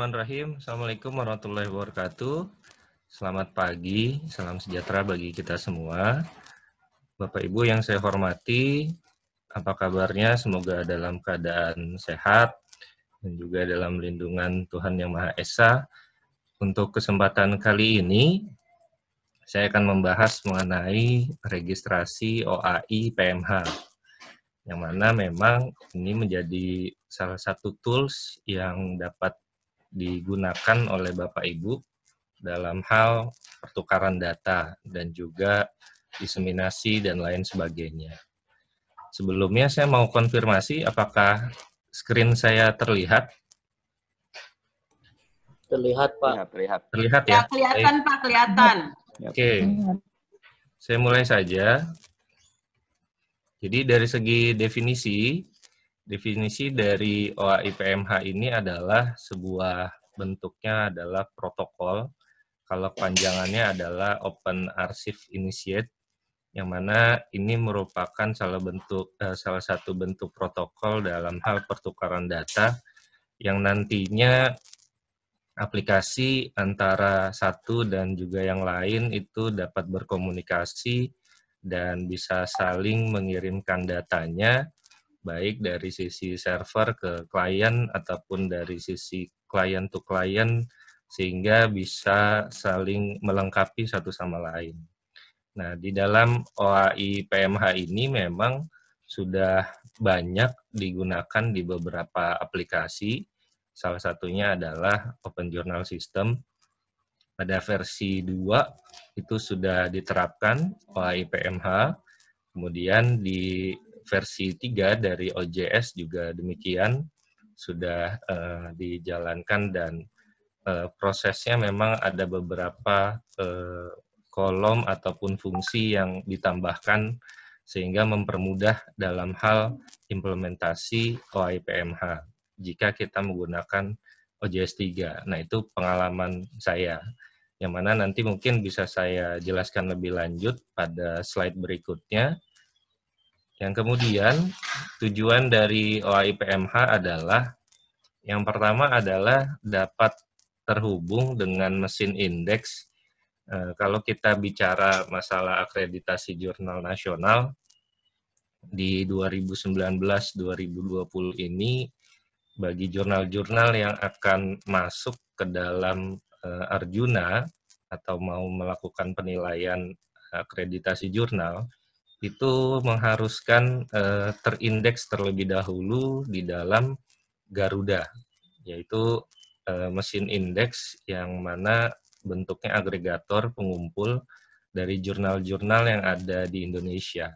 Bismillahirrahmanirrahim. Assalamualaikum warahmatullahi wabarakatuh. Selamat pagi, salam sejahtera bagi kita semua. Bapak Ibu yang saya hormati, apa kabarnya? Semoga dalam keadaan sehat dan juga dalam lindungan Tuhan Yang Maha Esa. Untuk kesempatan kali ini, saya akan membahas mengenai registrasi OAI PMH yang mana memang ini menjadi salah satu tools yang dapat digunakan oleh Bapak Ibu dalam hal pertukaran data dan juga diseminasi dan lain sebagainya. Sebelumnya saya mau konfirmasi apakah screen saya terlihat? Terlihat, Pak. Terlihat, terlihat. Terlihat ya? ya kelihatan, Pak, kelihatan. Ya. Oke. Okay. Saya mulai saja. Jadi dari segi definisi, Definisi dari OAIPMH ini adalah sebuah bentuknya adalah protokol. Kalau panjangannya adalah Open Archive Initiate, yang mana ini merupakan salah bentuk eh, salah satu bentuk protokol dalam hal pertukaran data yang nantinya aplikasi antara satu dan juga yang lain itu dapat berkomunikasi dan bisa saling mengirimkan datanya baik dari sisi server ke klien ataupun dari sisi klien to klien sehingga bisa saling melengkapi satu sama lain. Nah, di dalam OAI PMH ini memang sudah banyak digunakan di beberapa aplikasi. Salah satunya adalah Open Journal System. Pada versi 2 itu sudah diterapkan OAI PMH. Kemudian di versi 3 dari OJS juga demikian sudah uh, dijalankan dan uh, prosesnya memang ada beberapa uh, kolom ataupun fungsi yang ditambahkan sehingga mempermudah dalam hal implementasi OIPMH jika kita menggunakan OJS 3. Nah, itu pengalaman saya yang mana nanti mungkin bisa saya jelaskan lebih lanjut pada slide berikutnya yang kemudian tujuan dari PMH adalah yang pertama adalah dapat terhubung dengan mesin indeks. E, kalau kita bicara masalah akreditasi jurnal nasional di 2019-2020 ini bagi jurnal-jurnal yang akan masuk ke dalam e, Arjuna atau mau melakukan penilaian akreditasi jurnal itu mengharuskan uh, terindeks terlebih dahulu di dalam Garuda, yaitu uh, mesin indeks yang mana bentuknya agregator pengumpul dari jurnal-jurnal yang ada di Indonesia.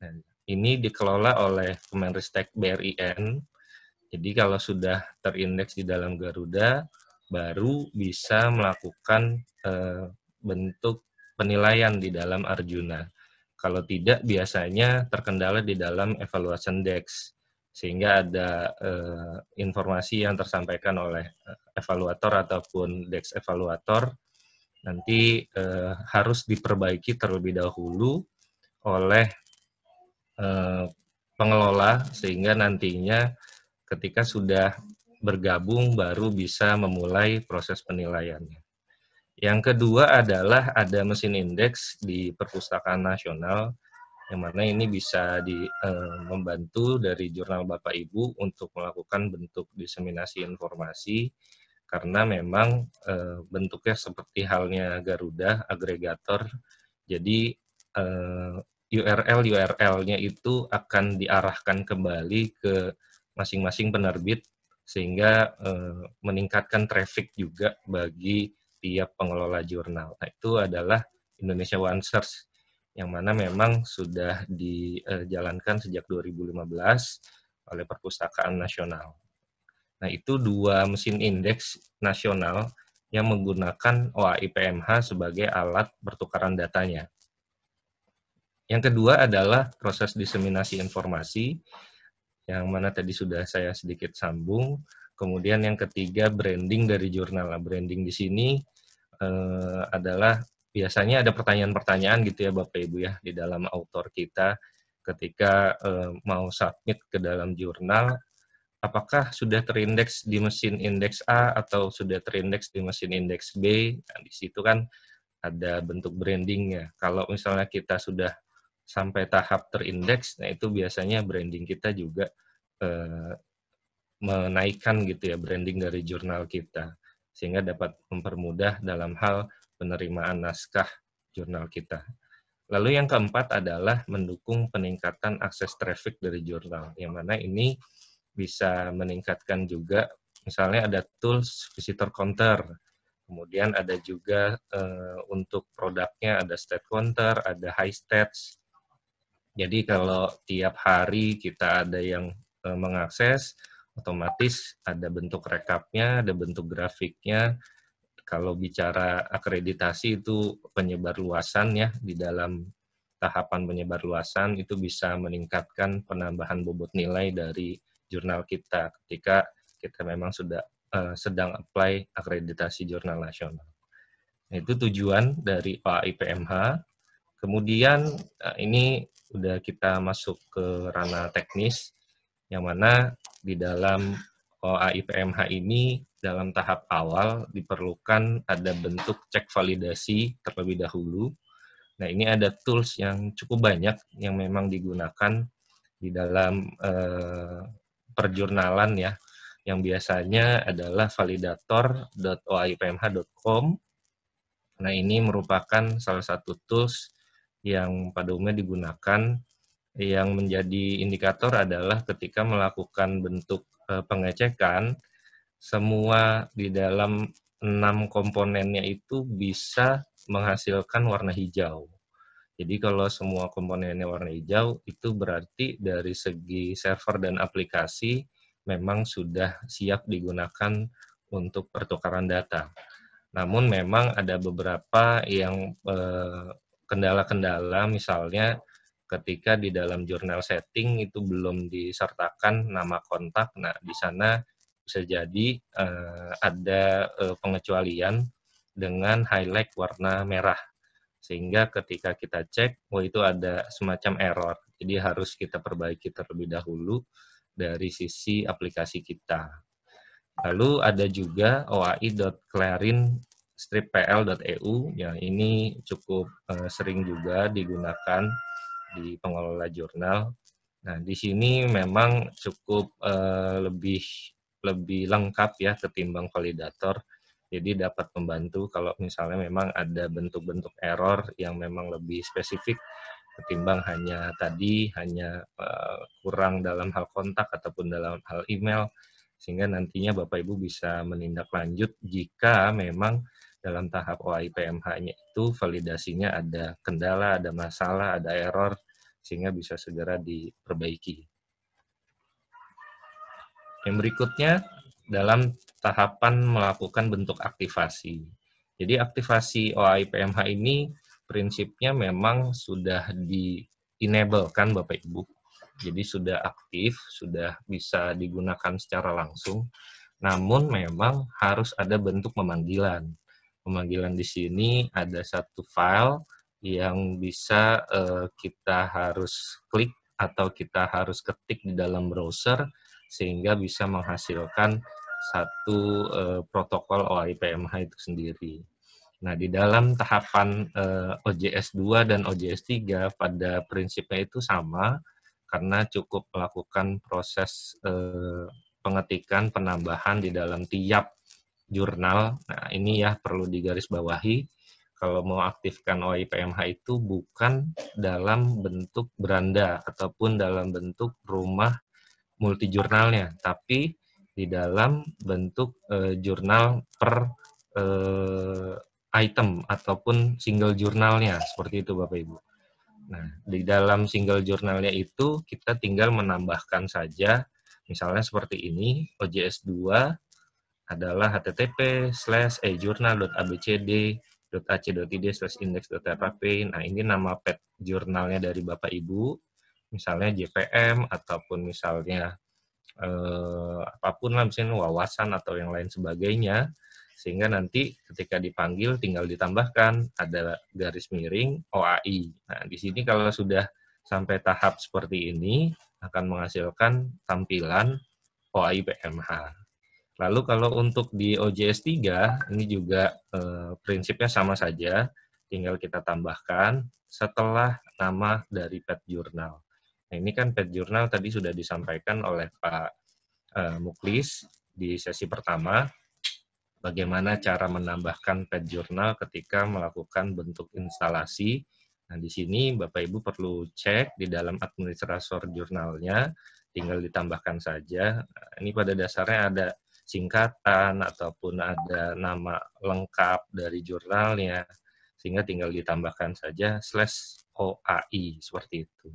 Nah, ini dikelola oleh Kemenristek BRIN. Jadi kalau sudah terindeks di dalam Garuda, baru bisa melakukan uh, bentuk penilaian di dalam Arjuna. Kalau tidak, biasanya terkendala di dalam evaluasi dex, sehingga ada eh, informasi yang tersampaikan oleh eh, evaluator ataupun dex evaluator nanti eh, harus diperbaiki terlebih dahulu oleh eh, pengelola sehingga nantinya ketika sudah bergabung baru bisa memulai proses penilaiannya. Yang kedua adalah ada mesin indeks di perpustakaan nasional yang mana ini bisa di, e, membantu dari jurnal Bapak Ibu untuk melakukan bentuk diseminasi informasi karena memang e, bentuknya seperti halnya Garuda agregator. Jadi e, eh, URL URL-nya itu akan diarahkan kembali ke masing-masing penerbit sehingga e, meningkatkan traffic juga bagi setiap pengelola jurnal. Nah, itu adalah Indonesia One Search yang mana memang sudah dijalankan sejak 2015 oleh Perpustakaan Nasional. Nah, itu dua mesin indeks nasional yang menggunakan OAI PMH sebagai alat pertukaran datanya. Yang kedua adalah proses diseminasi informasi, yang mana tadi sudah saya sedikit sambung. Kemudian yang ketiga branding dari jurnal. Nah, branding di sini Eh, adalah biasanya ada pertanyaan-pertanyaan gitu ya Bapak Ibu ya di dalam autor kita ketika eh, mau submit ke dalam jurnal apakah sudah terindeks di mesin indeks A atau sudah terindeks di mesin indeks B nah, di situ kan ada bentuk brandingnya kalau misalnya kita sudah sampai tahap terindeks nah itu biasanya branding kita juga eh, menaikkan gitu ya branding dari jurnal kita sehingga dapat mempermudah dalam hal penerimaan naskah jurnal kita. Lalu yang keempat adalah mendukung peningkatan akses traffic dari jurnal, yang mana ini bisa meningkatkan juga, misalnya ada tools visitor counter, kemudian ada juga e, untuk produknya ada state counter, ada high stats. Jadi kalau tiap hari kita ada yang eh, mengakses, otomatis ada bentuk rekapnya, ada bentuk grafiknya. Kalau bicara akreditasi itu penyebar luasan ya, di dalam tahapan penyebar luasan itu bisa meningkatkan penambahan bobot nilai dari jurnal kita ketika kita memang sudah uh, sedang apply akreditasi jurnal nasional. Nah, itu tujuan dari IPMH Kemudian uh, ini udah kita masuk ke ranah teknis yang mana di dalam AIPMH eh, ini dalam tahap awal diperlukan ada bentuk cek validasi terlebih dahulu. Nah, ini ada tools yang cukup banyak yang memang digunakan di dalam eh, perjurnalan ya, yang biasanya adalah validator.oipmh.com. Nah, ini merupakan salah satu tools yang pada umumnya digunakan yang menjadi indikator adalah ketika melakukan bentuk eh, pengecekan, semua di dalam enam komponennya itu bisa menghasilkan warna hijau. Jadi kalau semua komponennya warna hijau, itu berarti dari segi server dan aplikasi memang sudah siap digunakan untuk pertukaran data. Namun memang ada beberapa yang eh, kendala-kendala, eh, misalnya ketika di dalam jurnal setting itu belum disertakan nama kontak. Nah, di sana bisa jadi uh, ada uh, pengecualian dengan highlight warna merah. Sehingga ketika kita cek, oh itu ada semacam error. Jadi harus kita perbaiki terlebih dahulu dari sisi aplikasi kita. Lalu ada juga oai.clarin pleu yang ini cukup uh, sering juga digunakan di pengelola jurnal. Nah, di sini memang cukup uh, lebih lebih lengkap ya ketimbang validator. Jadi dapat membantu kalau misalnya memang ada bentuk-bentuk error yang memang lebih spesifik ketimbang hanya tadi hanya uh, kurang dalam hal kontak ataupun dalam hal email sehingga nantinya Bapak Ibu bisa menindaklanjut jika memang dalam tahap OI PMH-nya itu validasinya ada kendala, ada masalah, ada error, sehingga bisa segera diperbaiki. Yang berikutnya dalam tahapan melakukan bentuk aktivasi. Jadi aktivasi OI PMH ini prinsipnya memang sudah di-enable kan Bapak Ibu. Jadi sudah aktif, sudah bisa digunakan secara langsung, namun memang harus ada bentuk pemanggilan pemanggilan di sini ada satu file yang bisa uh, kita harus klik atau kita harus ketik di dalam browser sehingga bisa menghasilkan satu uh, protokol OIPMH itu sendiri. Nah, di dalam tahapan uh, eh, OJS 2 dan OJS 3 pada prinsipnya itu sama karena cukup melakukan proses uh, pengetikan penambahan di dalam tiap jurnal. Nah, ini ya perlu digarisbawahi. Kalau mau aktifkan OIPMH itu bukan dalam bentuk beranda ataupun dalam bentuk rumah multi jurnalnya, tapi di dalam bentuk e, jurnal per e, item ataupun single jurnalnya seperti itu Bapak Ibu. Nah, di dalam single jurnalnya itu kita tinggal menambahkan saja misalnya seperti ini OJS 2 adalah http slash ejurnal.abcd.ac.id slash index.rap. Nah, ini nama pet jurnalnya dari Bapak Ibu, misalnya JPM ataupun misalnya eh, apapun lah, misalnya wawasan atau yang lain sebagainya. Sehingga nanti ketika dipanggil tinggal ditambahkan ada garis miring OAI. Nah, di sini kalau sudah sampai tahap seperti ini akan menghasilkan tampilan OAI PMH. Lalu kalau untuk di OJS 3 ini juga eh, prinsipnya sama saja, tinggal kita tambahkan setelah nama dari pet jurnal. Nah, ini kan pet jurnal tadi sudah disampaikan oleh Pak eh, Muklis di sesi pertama bagaimana cara menambahkan pet jurnal ketika melakukan bentuk instalasi. Nah, di sini Bapak Ibu perlu cek di dalam administrator jurnalnya, tinggal ditambahkan saja. Ini pada dasarnya ada singkatan ataupun ada nama lengkap dari jurnalnya sehingga tinggal ditambahkan saja slash OAI seperti itu.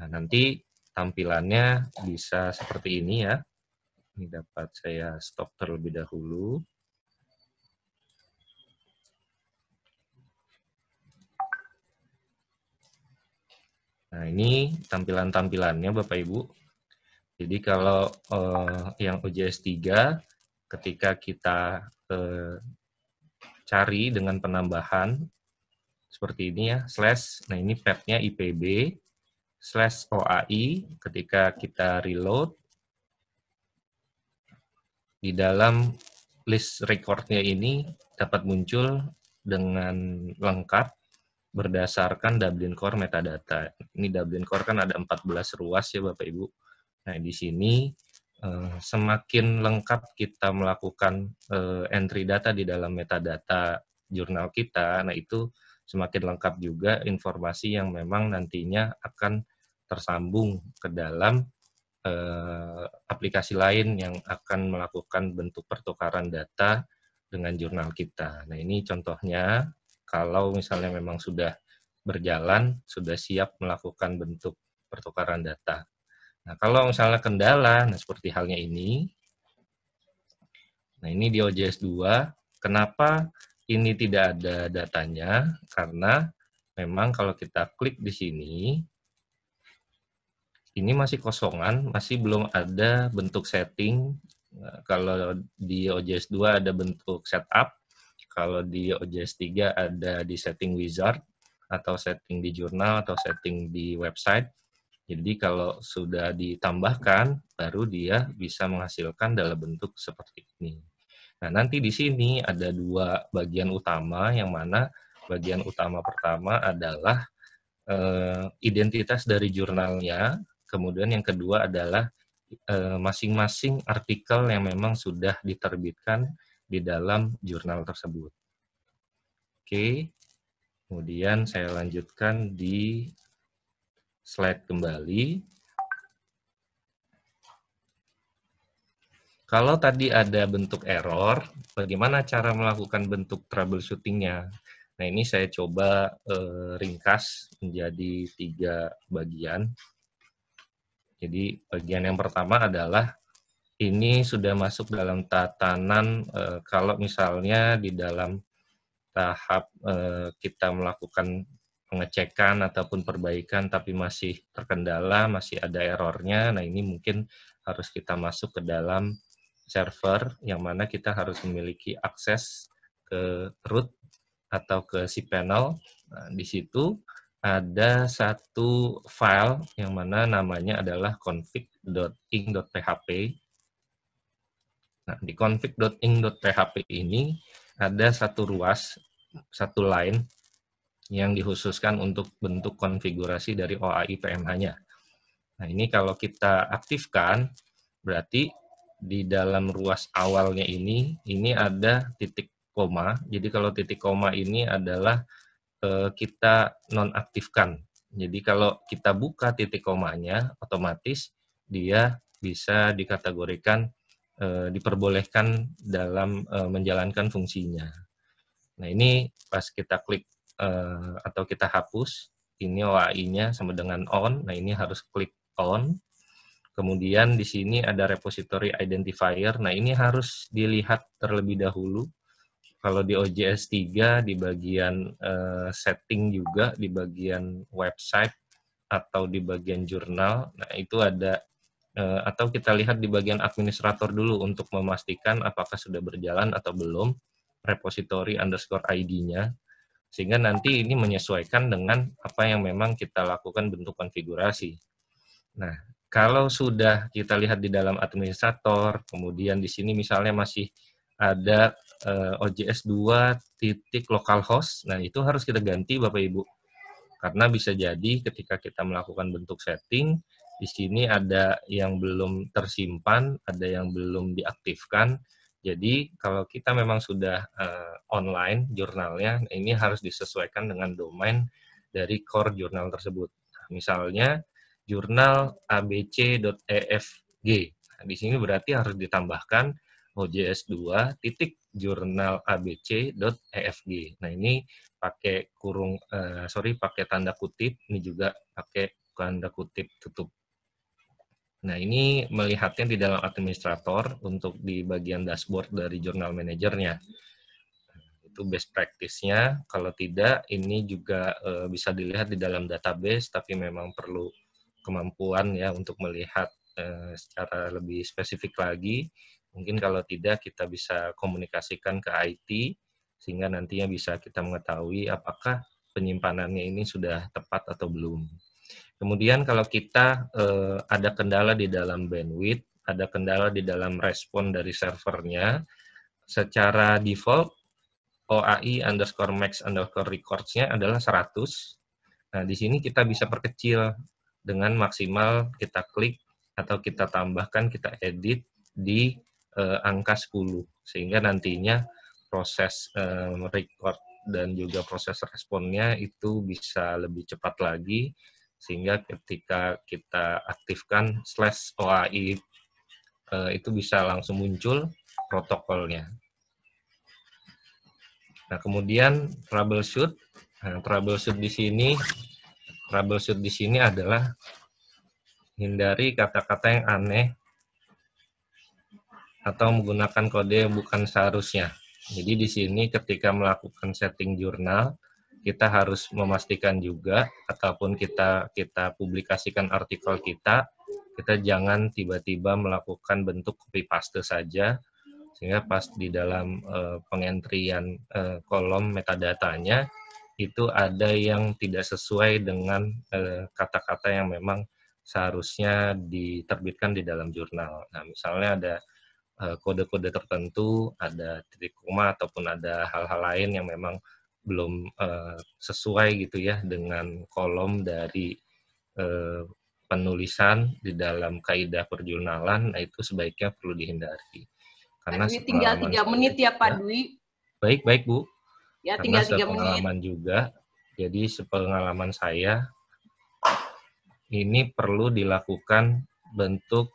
Nah, nanti tampilannya bisa seperti ini ya. Ini dapat saya stop terlebih dahulu. Nah, ini tampilan-tampilannya Bapak Ibu. Jadi kalau eh, yang UJS 3 ketika kita eh, cari dengan penambahan seperti ini ya, slash, nah ini petnya IPB, slash OAI, ketika kita reload, di dalam list recordnya ini dapat muncul dengan lengkap berdasarkan Dublin Core metadata. Ini Dublin Core kan ada 14 ruas ya Bapak Ibu. Nah, di sini eh, semakin lengkap kita melakukan eh, entry data di dalam metadata jurnal kita, nah itu semakin lengkap juga informasi yang memang nantinya akan tersambung ke dalam eh, aplikasi lain yang akan melakukan bentuk pertukaran data dengan jurnal kita. Nah, ini contohnya kalau misalnya memang sudah berjalan, sudah siap melakukan bentuk pertukaran data. Nah, kalau misalnya kendala, nah seperti halnya ini, nah ini di OJS 2, kenapa ini tidak ada datanya? Karena memang kalau kita klik di sini, ini masih kosongan, masih belum ada bentuk setting. Nah, kalau di OJS 2 ada bentuk setup, kalau di OJS 3 ada di setting wizard atau setting di jurnal atau setting di website. Jadi kalau sudah ditambahkan, baru dia bisa menghasilkan dalam bentuk seperti ini. Nah, nanti di sini ada dua bagian utama, yang mana bagian utama pertama adalah e, identitas dari jurnalnya, kemudian yang kedua adalah eh, masing-masing e, artikel yang memang sudah diterbitkan di dalam jurnal tersebut. Oke, kemudian saya lanjutkan di slide kembali. Kalau tadi ada bentuk error, bagaimana cara melakukan bentuk troubleshootingnya? Nah ini saya coba eh, ringkas menjadi tiga bagian. Jadi bagian yang pertama adalah ini sudah masuk dalam tatanan eh, kalau misalnya di dalam tahap eh, kita melakukan pengecekan ataupun perbaikan tapi masih terkendala, masih ada errornya, nah ini mungkin harus kita masuk ke dalam server yang mana kita harus memiliki akses ke root atau ke cPanel. Nah, di situ ada satu file yang mana namanya adalah config.ing.php Nah, di config.ing.php ini ada satu ruas, satu line yang dikhususkan untuk bentuk konfigurasi dari OAI PMH-nya. Nah, ini kalau kita aktifkan, berarti di dalam ruas awalnya ini, ini ada titik koma. Jadi kalau titik koma ini adalah eh, kita nonaktifkan. Jadi kalau kita buka titik komanya, otomatis dia bisa dikategorikan Eh, diperbolehkan dalam eh, menjalankan fungsinya. Nah ini pas kita klik eh, atau kita hapus, ini OAI-nya sama dengan on, nah ini harus klik on. Kemudian di sini ada repository identifier, nah ini harus dilihat terlebih dahulu. Kalau di OJS 3 di bagian setting juga, di bagian website atau di bagian jurnal, nah itu ada Eh, atau kita lihat di bagian administrator dulu untuk memastikan apakah sudah berjalan atau belum repository underscore ID-nya, sehingga nanti ini menyesuaikan dengan apa yang memang kita lakukan bentuk konfigurasi. Nah, kalau sudah kita lihat di dalam administrator, kemudian di sini misalnya masih ada eh, OJS 2 titik localhost, nah itu harus kita ganti Bapak-Ibu. Karena bisa jadi ketika kita melakukan bentuk setting, di sini ada yang belum tersimpan, ada yang belum diaktifkan. Jadi kalau kita memang sudah uh, online jurnalnya, ini harus disesuaikan dengan domain dari core jurnal tersebut. Nah, misalnya jurnal abc.efg. Nah, di sini berarti harus ditambahkan OJS2 titik jurnal abc.efg. Nah ini pakai kurung, uh, sorry pakai tanda kutip, ini juga pakai tanda kutip tutup Nah, ini melihatnya di dalam administrator untuk di bagian dashboard dari jurnal manajernya. Itu best practice-nya. Kalau tidak, ini juga eh, bisa dilihat di dalam database, tapi memang perlu kemampuan ya untuk melihat eh, secara lebih spesifik lagi. Mungkin kalau tidak, kita bisa komunikasikan ke IT, sehingga nantinya bisa kita mengetahui apakah penyimpanannya ini sudah tepat atau belum. Kemudian kalau kita eh, ada kendala di dalam bandwidth, ada kendala di dalam respon dari servernya, secara default OAI underscore max underscore records-nya adalah 100. Nah, di sini kita bisa perkecil dengan maksimal kita klik atau kita tambahkan, kita edit di eh, angka 10. Sehingga nantinya proses eh, record dan juga proses responnya itu bisa lebih cepat lagi sehingga ketika kita aktifkan slash OAI eh, itu bisa langsung muncul protokolnya. Nah, kemudian troubleshoot. Nah, troubleshoot di sini troubleshoot di sini adalah hindari kata-kata yang aneh atau menggunakan kode yang bukan seharusnya. Jadi di sini ketika melakukan setting jurnal kita harus memastikan juga ataupun kita kita publikasikan artikel kita kita jangan tiba-tiba melakukan bentuk copy paste saja sehingga pas di dalam uh, pengentrian uh, kolom metadatanya itu ada yang tidak sesuai dengan eh, kata-kata uh, yang memang seharusnya diterbitkan di dalam jurnal. Nah, misalnya ada kode-kode uh, tertentu, ada titik koma ataupun ada hal-hal lain yang memang belum uh, sesuai gitu ya dengan kolom dari uh, penulisan di dalam kaidah perjurnalan, nah itu sebaiknya perlu dihindari. Karena Dwi, tinggal tiga menit ya Pak ya. Dwi. Baik baik Bu. Ya tinggal tiga menit. pengalaman juga, jadi sepengalaman saya ini perlu dilakukan bentuk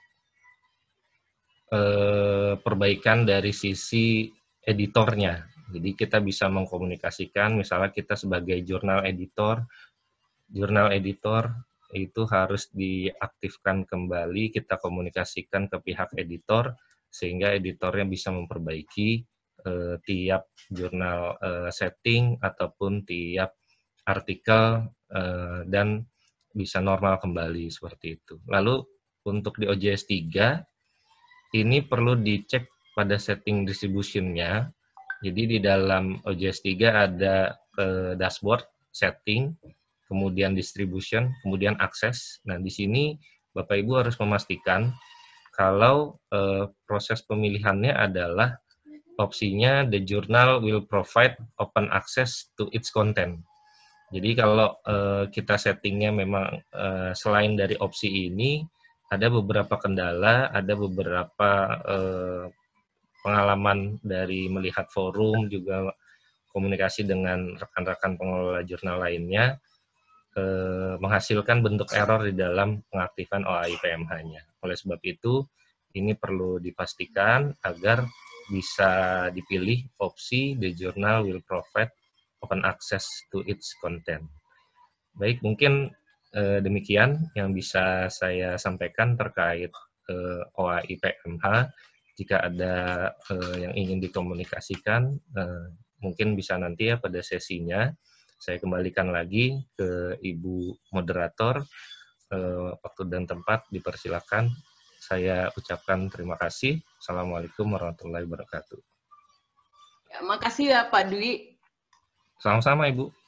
eh, perbaikan dari sisi editornya jadi kita bisa mengkomunikasikan, misalnya kita sebagai jurnal editor, jurnal editor itu harus diaktifkan kembali, kita komunikasikan ke pihak editor, sehingga editornya bisa memperbaiki eh, tiap jurnal eh, setting ataupun tiap artikel eh, dan bisa normal kembali seperti itu. Lalu untuk di OJS 3, ini perlu dicek pada setting distribution-nya jadi di dalam OJS 3 ada ke eh, dashboard, setting, kemudian distribution, kemudian akses. Nah, di sini Bapak Ibu harus memastikan kalau eh, proses pemilihannya adalah opsinya the journal will provide open access to its content. Jadi kalau eh, kita settingnya memang eh, selain dari opsi ini, ada beberapa kendala, ada beberapa eh, pengalaman dari melihat forum juga komunikasi dengan rekan-rekan pengelola jurnal lainnya eh, menghasilkan bentuk error di dalam pengaktifan OAI PMH-nya. Oleh sebab itu, ini perlu dipastikan agar bisa dipilih opsi the journal will provide open access to its content. Baik, mungkin eh, demikian yang bisa saya sampaikan terkait eh, OAI PMH jika ada uh, yang ingin dikomunikasikan, uh, mungkin bisa nanti ya pada sesinya saya kembalikan lagi ke Ibu moderator uh, waktu dan tempat dipersilakan. Saya ucapkan terima kasih. Assalamualaikum warahmatullahi wabarakatuh. Ya, makasih ya Pak Dwi. Sama-sama Ibu.